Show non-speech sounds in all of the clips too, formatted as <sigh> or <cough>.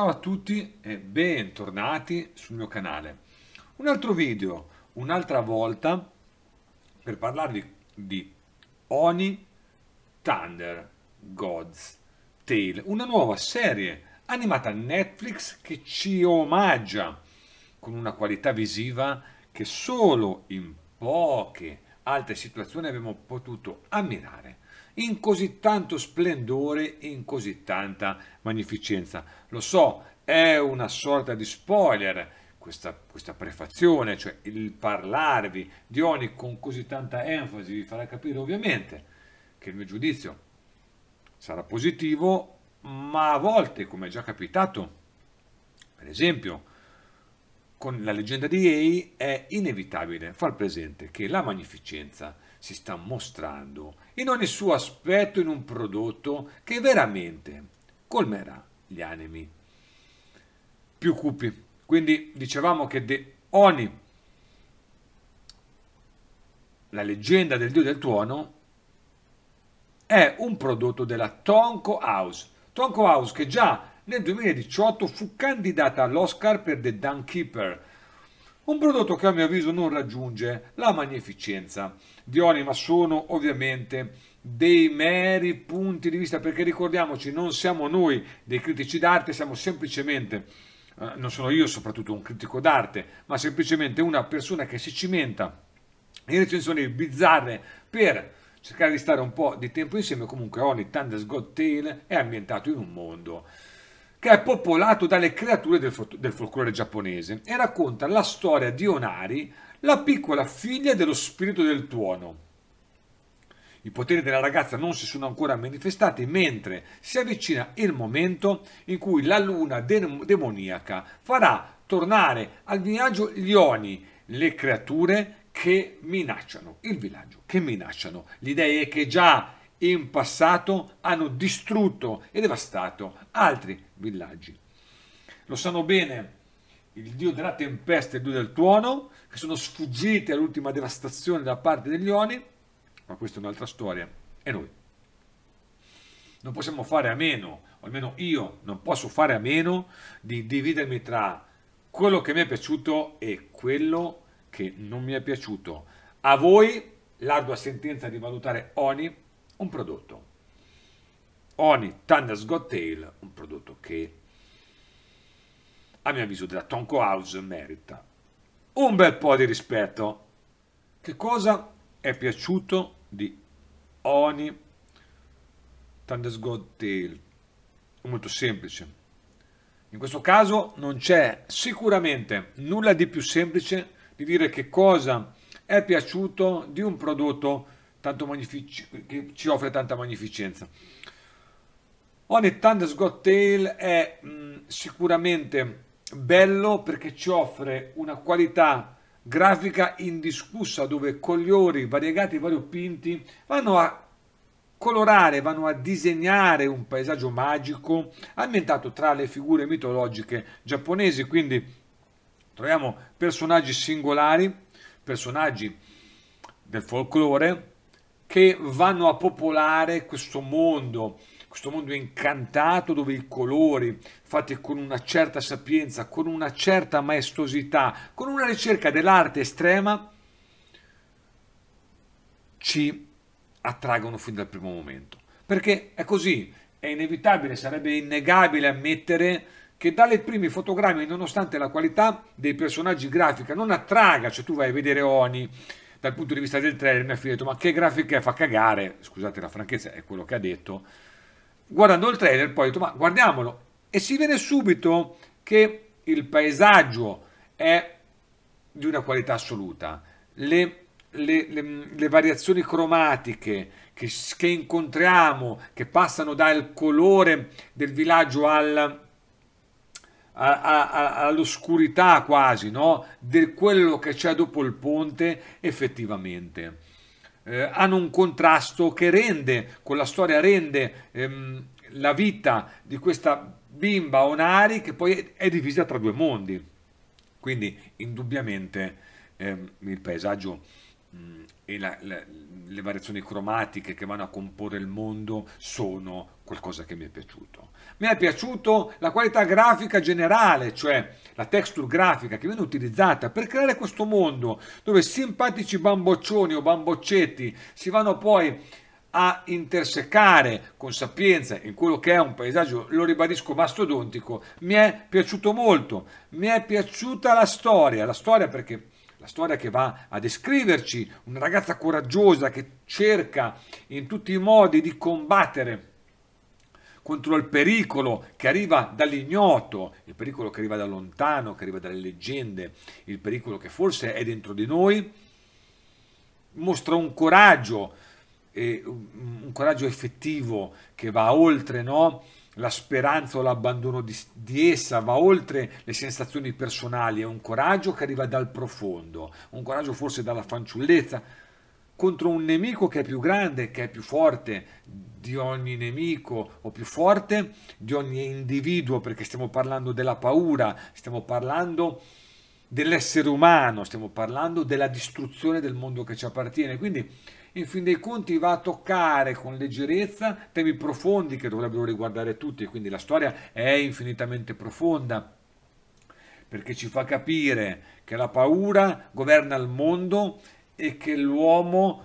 Ciao a tutti e bentornati sul mio canale. Un altro video, un'altra volta, per parlarvi di Oni Thunder God's Tale, una nuova serie animata Netflix che ci omaggia con una qualità visiva che solo in poche altre situazioni abbiamo potuto ammirare in così tanto splendore, in così tanta magnificenza. Lo so, è una sorta di spoiler questa, questa prefazione, cioè il parlarvi di Oni con così tanta enfasi vi farà capire ovviamente che il mio giudizio sarà positivo, ma a volte, come è già capitato, per esempio, con la leggenda di Ei è inevitabile far presente che la magnificenza si sta mostrando in ogni suo aspetto in un prodotto che veramente colmerà gli animi più cupi. Quindi dicevamo che De Oni, la leggenda del dio del tuono, è un prodotto della Tonko House. Tonko House che già nel 2018 fu candidata all'Oscar per The Dunkeeper, un prodotto che a mio avviso non raggiunge la magnificenza di Oni, ma sono ovviamente dei meri punti di vista perché ricordiamoci non siamo noi dei critici d'arte siamo semplicemente eh, non sono io soprattutto un critico d'arte ma semplicemente una persona che si cimenta in recensioni bizzarre per cercare di stare un po' di tempo insieme comunque Oni, Thunder's God Tale è ambientato in un mondo che è popolato dalle creature del, del folklore giapponese e racconta la storia di Onari, la piccola figlia dello spirito del tuono. I poteri della ragazza non si sono ancora manifestati mentre si avvicina il momento in cui la luna demoniaca farà tornare al villaggio gli oni, le creature che minacciano il villaggio, che minacciano gli dei che già in passato hanno distrutto e devastato altri villaggi. Lo sanno bene il dio della tempesta e il dio del tuono, che sono sfuggiti all'ultima devastazione da parte degli Oni, ma questa è un'altra storia, e noi. Non possiamo fare a meno, o almeno io non posso fare a meno, di dividermi tra quello che mi è piaciuto e quello che non mi è piaciuto. A voi l'ardua sentenza di valutare ogni un prodotto. Oni Thunder's Got Tail, un prodotto che a mio avviso della Tonko House merita un bel po' di rispetto. Che cosa è piaciuto di Oni Thunder's God Tale? È molto semplice. In questo caso non c'è sicuramente nulla di più semplice di dire che cosa è piaciuto di un prodotto tanto magnific- che ci offre tanta magnificenza. Ogni Thunder's Got Tail è mh, mm, sicuramente bello perché ci offre una qualità grafica indiscussa dove colori variegati e variopinti vanno a colorare, vanno a disegnare un paesaggio magico ambientato tra le figure mitologiche giapponesi, quindi troviamo personaggi singolari, personaggi del folklore che vanno a popolare questo mondo questo mondo incantato dove i colori fatti con una certa sapienza, con una certa maestosità, con una ricerca dell'arte estrema, ci attraggono fin dal primo momento. Perché è così, è inevitabile, sarebbe innegabile ammettere che dalle primi fotogrammi, nonostante la qualità dei personaggi grafica non attraga, cioè tu vai a vedere Oni dal punto di vista del trailer, mi ha detto ma che grafica fa cagare, scusate la franchezza, è quello che ha detto, guardando il trailer poi ho detto ma guardiamolo e si vede subito che il paesaggio è di una qualità assoluta. Le, le, le, le variazioni cromatiche che, che, incontriamo, che passano dal colore del villaggio al, all'oscurità quasi, no? di quello che c'è dopo il ponte, effettivamente eh, hanno un contrasto che rende, con la storia rende ehm, la vita di questa bimba Onari che poi è divisa tra due mondi. Quindi indubbiamente ehm, il paesaggio Mm, e la, la, le variazioni cromatiche che vanno a comporre il mondo sono qualcosa che mi è piaciuto. Mi è piaciuto la qualità grafica generale, cioè la texture grafica che viene utilizzata per creare questo mondo dove simpatici bamboccioni o bamboccetti si vanno poi a intersecare con sapienza in quello che è un paesaggio, lo ribadisco, mastodontico, mi è piaciuto molto, mi è piaciuta la storia, la storia perché la storia che va a descriverci, una ragazza coraggiosa che cerca in tutti i modi di combattere contro il pericolo che arriva dall'ignoto, il pericolo che arriva da lontano, che arriva dalle leggende, il pericolo che forse è dentro di noi, mostra un coraggio, un coraggio effettivo che va oltre, no? La speranza o l'abbandono di, di, essa va oltre le sensazioni personali, è un coraggio che arriva dal profondo, un coraggio forse dalla fanciullezza, contro un nemico che è più grande, che è più forte di ogni nemico o più forte di ogni individuo, perché stiamo parlando della paura, stiamo parlando dell'essere umano, stiamo parlando della distruzione del mondo che ci appartiene. Quindi in fin dei conti va a toccare con leggerezza temi profondi che dovrebbero riguardare tutti, e quindi la storia è infinitamente profonda perché ci fa capire che la paura governa il mondo e che l'uomo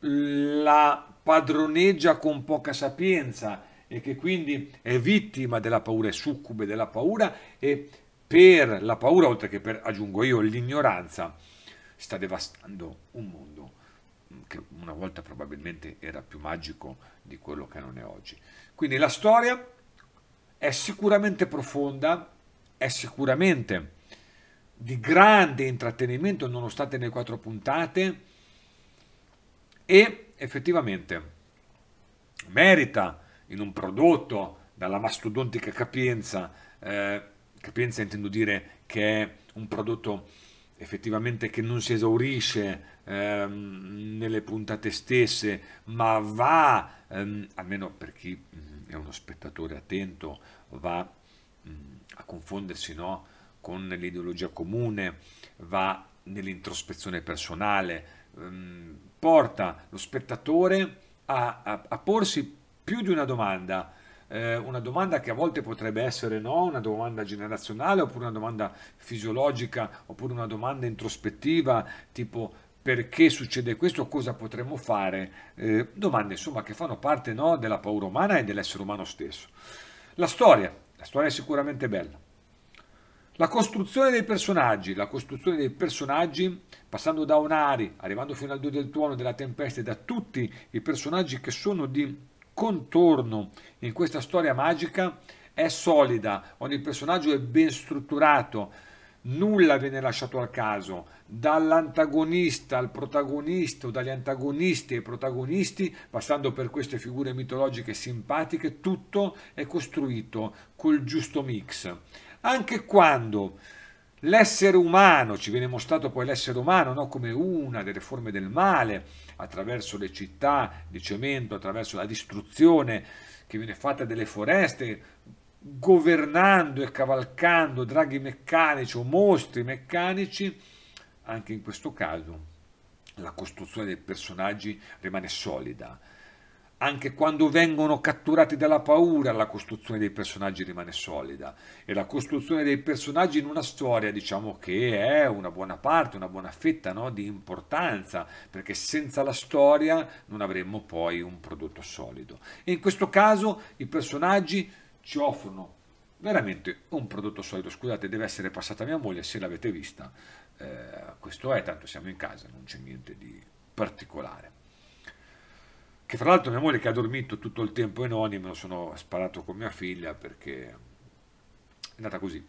la padroneggia con poca sapienza e che quindi è vittima della paura, è succube della paura e per la paura, oltre che per, aggiungo io, l'ignoranza, sta devastando un mondo che una volta probabilmente era più magico di quello che non è oggi. Quindi la storia è sicuramente profonda, è sicuramente di grande intrattenimento nonostante le quattro puntate e effettivamente merita in un prodotto dalla mastodontica capienza, eh, capienza intendo dire che è un prodotto effettivamente che non si esaurisce ehm, nelle puntate stesse, ma va, ehm, almeno per chi mh, mm, è uno spettatore attento, va mh, mm, a confondersi no? con l'ideologia comune, va nell'introspezione personale, ehm, porta lo spettatore a, a, a porsi più di una domanda, eh, una domanda che a volte potrebbe essere no, una domanda generazionale oppure una domanda fisiologica oppure una domanda introspettiva tipo perché succede questo, cosa potremmo fare, eh, domande insomma che fanno parte no, della paura umana e dell'essere umano stesso. La storia, la storia è sicuramente bella. La costruzione dei personaggi, la costruzione dei personaggi passando da Onari, arrivando fino al Dio del Tuono, della Tempesta e da tutti i personaggi che sono di contorno in questa storia magica è solida, ogni personaggio è ben strutturato, nulla viene lasciato al caso, dall'antagonista al protagonista o dagli antagonisti ai protagonisti, passando per queste figure mitologiche simpatiche, tutto è costruito col giusto mix. Anche quando L'essere umano, ci viene mostrato poi l'essere umano no? come una delle forme del male, attraverso le città di cemento, attraverso la distruzione che viene fatta delle foreste, governando e cavalcando draghi meccanici o mostri meccanici, anche in questo caso la costruzione dei personaggi rimane solida anche quando vengono catturati dalla paura, la costruzione dei personaggi rimane solida e la costruzione dei personaggi in una storia diciamo che è una buona parte, una buona fetta no? di importanza, perché senza la storia non avremmo poi un prodotto solido. E in questo caso i personaggi ci offrono veramente un prodotto solido. Scusate, deve essere passata mia moglie, se l'avete vista, eh, questo è, tanto siamo in casa, non c'è niente di particolare che fra l'altro mia moglie che ha dormito tutto il tempo in Oni me lo sono sparato con mia figlia perché è andata così.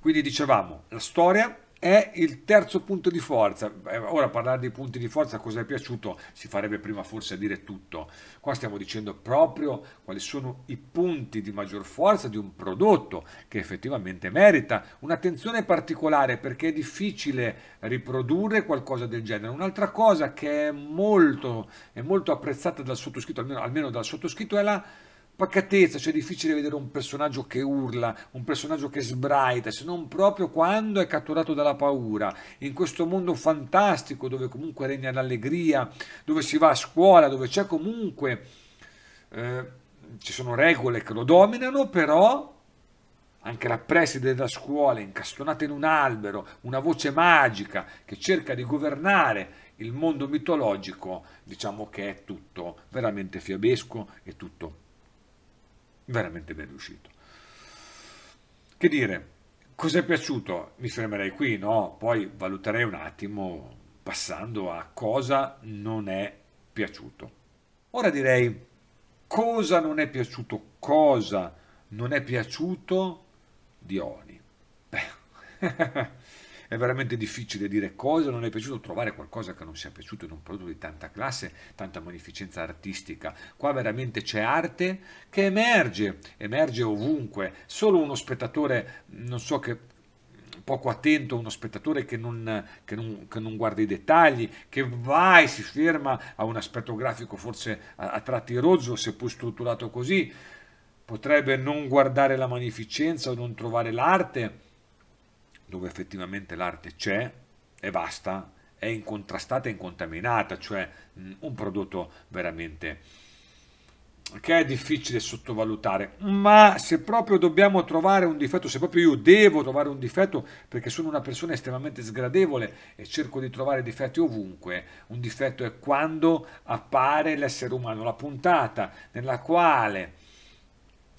Quindi dicevamo, la storia è il terzo punto di forza. Ora parlare dei punti di forza, cosa è piaciuto, si farebbe prima forse a dire tutto. Qua stiamo dicendo proprio quali sono i punti di maggior forza di un prodotto che effettivamente merita un'attenzione particolare perché è difficile riprodurre qualcosa del genere. Un'altra cosa che è molto, è molto apprezzata dal sottoscritto, almeno, almeno dal sottoscritto, è la paccatezza, cioè è difficile vedere un personaggio che urla, un personaggio che sbraita, se non proprio quando è catturato dalla paura. In questo mondo fantastico dove comunque regna l'allegria, dove si va a scuola, dove c'è comunque... Eh, ci sono regole che lo dominano, però anche la preside della scuola incastonata in un albero, una voce magica che cerca di governare il mondo mitologico, diciamo che è tutto veramente fiabesco è tutto veramente ben riuscito. Che dire, cos'è piaciuto? Mi fermerei qui, no? Poi valuterei un attimo passando a cosa non è piaciuto. Ora direi cosa non è piaciuto, cosa non è piaciuto di Oni. Beh. <laughs> È veramente difficile dire cosa non è piaciuto, trovare qualcosa che non sia piaciuto in un prodotto di tanta classe, tanta magnificenza artistica. Qua veramente c'è arte che emerge, emerge ovunque. Solo uno spettatore, non so che poco attento, uno spettatore che non, che, non, che non, guarda i dettagli, che vai, e si ferma a un aspetto grafico forse a, a tratti rozzo, seppur strutturato così, potrebbe non guardare la magnificenza o non trovare l'arte dove effettivamente l'arte c'è e basta, è incontrastata e incontaminata, cioè mh, mm, un prodotto veramente che è difficile sottovalutare, ma se proprio dobbiamo trovare un difetto, se proprio io devo trovare un difetto, perché sono una persona estremamente sgradevole e cerco di trovare difetti ovunque, un difetto è quando appare l'essere umano, la puntata nella quale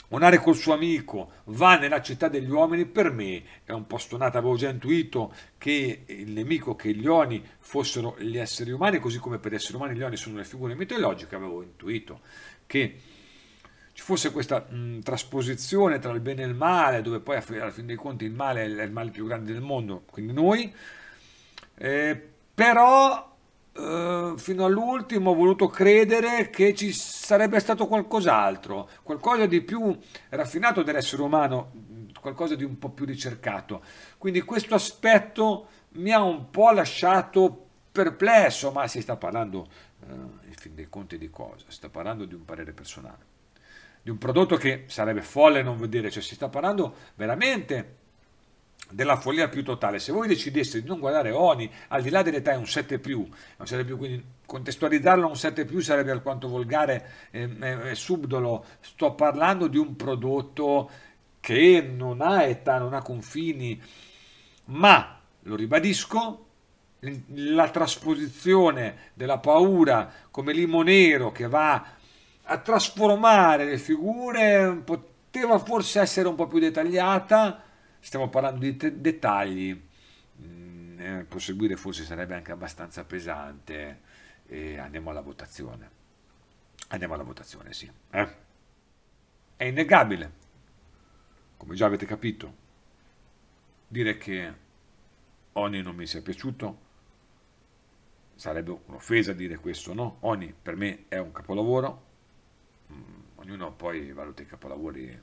Onare col suo amico, va nella città degli uomini, per me è un po' stonata, avevo già intuito che il nemico, che gli oni fossero gli esseri umani, così come per gli esseri umani gli oni sono le figure mitologiche, avevo intuito che ci fosse questa mh, mm, trasposizione tra il bene e il male, dove poi alla fine dei conti il male è il male più grande del mondo, quindi noi, eh, però eh, fino all'ultimo ho voluto credere che ci sarebbe stato qualcos'altro, qualcosa di più raffinato dell'essere umano, qualcosa di un po' più ricercato. Quindi questo aspetto mi ha un po' lasciato perplesso, ma si sta parlando, eh, in fin dei conti, di cosa? Si sta parlando di un parere personale, di un prodotto che sarebbe folle non vedere, cioè si sta parlando veramente della follia più totale. Se voi decideste di non guardare Oni, al di là dell'età è un 7 più, quindi contestualizzarlo a un 7 più sarebbe alquanto volgare ehm, ehm, e eh, eh, subdolo. Sto parlando di un prodotto che non ha età, non ha confini, ma lo ribadisco, la trasposizione della paura come limo nero che va a trasformare le figure poteva forse essere un po' più dettagliata stiamo parlando di dettagli, mm, eh, proseguire forse sarebbe anche abbastanza pesante e andiamo alla votazione. Andiamo alla votazione, sì. Eh? È innegabile, come già avete capito, dire che Oni non mi sia piaciuto, sarebbe un'offesa dire questo, no? Oni per me è un capolavoro, mm, ognuno poi valuta i capolavori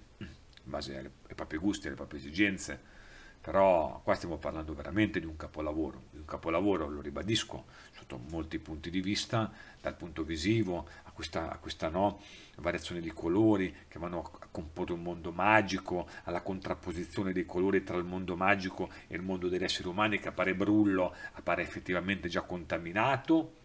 in base alle, ai propri gusti, alle proprie esigenze, però qua stiamo parlando veramente di un capolavoro, di un capolavoro, lo ribadisco, sotto molti punti di vista, dal punto visivo a questa, a questa no, variazione di colori che vanno a comporre un mondo magico, alla contrapposizione dei colori tra il mondo magico e il mondo degli esseri umani che appare brullo, appare effettivamente già contaminato,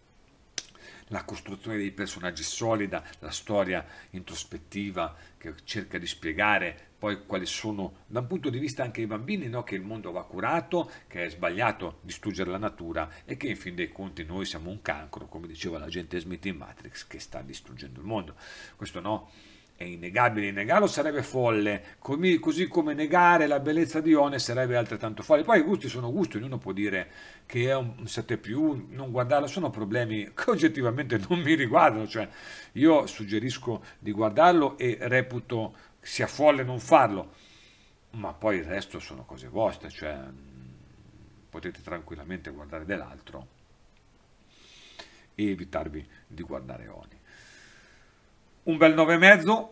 la costruzione dei personaggi solida, la storia introspettiva che cerca di spiegare poi quali sono, da un punto di vista anche i bambini, no? che il mondo va curato, che è sbagliato distruggere la natura e che in fin dei conti noi siamo un cancro, come diceva la gente Smith in Matrix, che sta distruggendo il mondo. Questo no? è innegabile negarlo sarebbe folle, come, così come negare la bellezza di Ione sarebbe altrettanto folle. Poi i gusti sono gusti, ognuno può dire che è un 7 più, non guardarlo, sono problemi <laughs> che oggettivamente non mi riguardano, cioè io suggerisco di guardarlo e reputo sia folle non farlo, ma poi il resto sono cose vostre, cioè potete tranquillamente guardare dell'altro e evitarvi di guardare Oni un bel 9,5,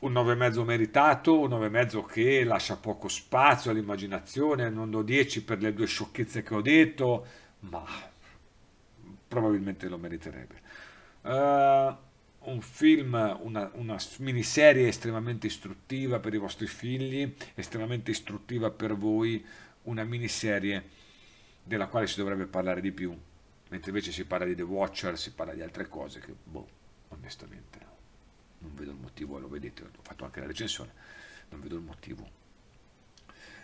un 9,5 meritato, un 9,5 che lascia poco spazio all'immaginazione, non do 10 per le due sciocchezze che ho detto, ma probabilmente lo meriterebbe. Uh, un film, una, una miniserie estremamente istruttiva per i vostri figli, estremamente istruttiva per voi, una miniserie della quale si dovrebbe parlare di più, mentre invece si parla di The Watcher, si parla di altre cose che, boh, onestamente non vedo il motivo, lo vedete, ho fatto anche la recensione, non vedo il motivo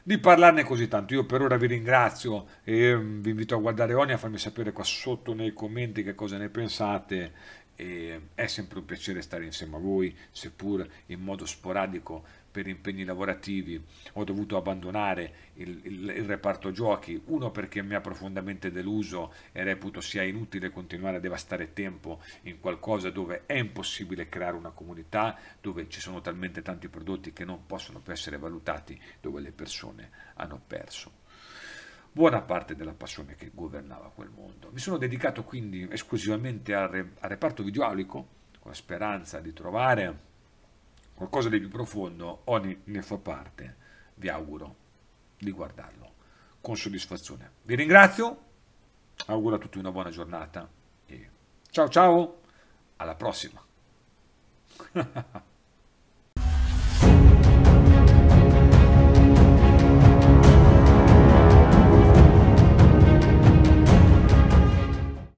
di parlarne così tanto. Io per ora vi ringrazio e mm, vi invito a guardare Oni, a farmi sapere qua sotto nei commenti che cosa ne pensate. E è sempre un piacere stare insieme a voi, seppur in modo sporadico per impegni lavorativi ho dovuto abbandonare il, il, il, reparto giochi, uno perché mi ha profondamente deluso e reputo sia inutile continuare a devastare tempo in qualcosa dove è impossibile creare una comunità, dove ci sono talmente tanti prodotti che non possono più essere valutati, dove le persone hanno perso buona parte della passione che governava quel mondo. Mi sono dedicato quindi esclusivamente al, reparto videoaulico, con la speranza di trovare qualcosa di più profondo ogni ne fa parte. Vi auguro di guardarlo con soddisfazione. Vi ringrazio, auguro a tutti una buona giornata e ciao ciao, alla prossima. <laughs>